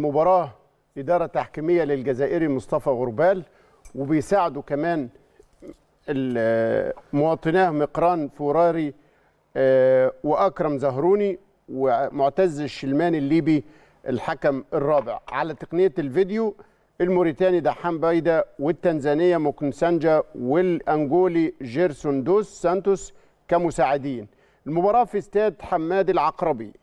المباراة إدارة تحكيمية للجزائري مصطفى غربال وبيساعده كمان مواطناه مقران فوراري آه، وأكرم زهروني ومعتز الشلماني الليبي الحكم الرابع على تقنية الفيديو الموريتاني دحام بايدا والتنزانية مكنسانجا والأنجولي جيرسون دوس سانتوس كمساعدين المباراة في استاد حماد العقربي